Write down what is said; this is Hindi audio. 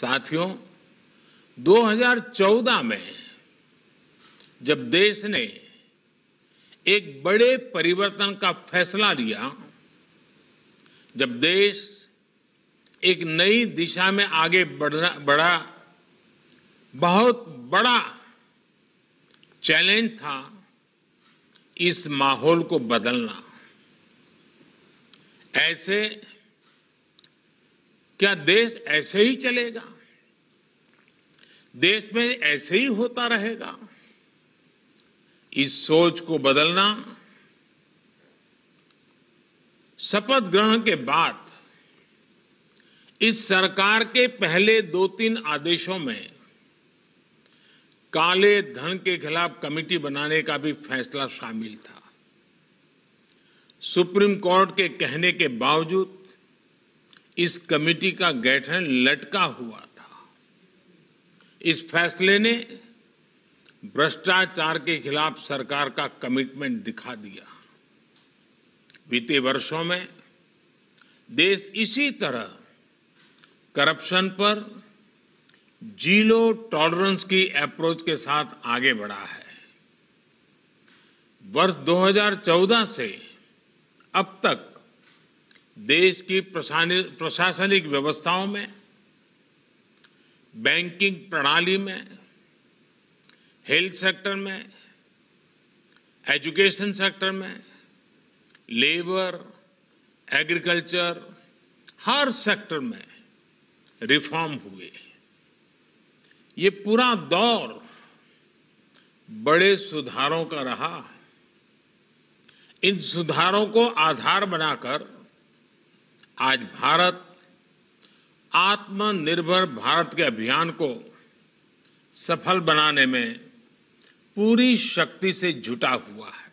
साथियों 2014 में जब देश ने एक बड़े परिवर्तन का फैसला लिया जब देश एक नई दिशा में आगे बढ़ना बढ़ा बहुत बड़ा चैलेंज था इस माहौल को बदलना ऐसे क्या देश ऐसे ही चलेगा देश में ऐसे ही होता रहेगा इस सोच को बदलना शपथ ग्रहण के बाद इस सरकार के पहले दो तीन आदेशों में काले धन के खिलाफ कमेटी बनाने का भी फैसला शामिल था सुप्रीम कोर्ट के कहने के बावजूद इस कमेटी का गठन लटका हुआ था इस फैसले ने भ्रष्टाचार के खिलाफ सरकार का कमिटमेंट दिखा दिया बीते वर्षों में देश इसी तरह करप्शन पर जीरो टॉलरेंस की अप्रोच के साथ आगे बढ़ा है वर्ष 2014 से अब तक देश की प्रशासनिक व्यवस्थाओं में बैंकिंग प्रणाली में हेल्थ सेक्टर में एजुकेशन सेक्टर में लेबर एग्रीकल्चर हर सेक्टर में रिफॉर्म हुए ये पूरा दौर बड़े सुधारों का रहा इन सुधारों को आधार बनाकर आज भारत आत्मनिर्भर भारत के अभियान को सफल बनाने में पूरी शक्ति से जुटा हुआ है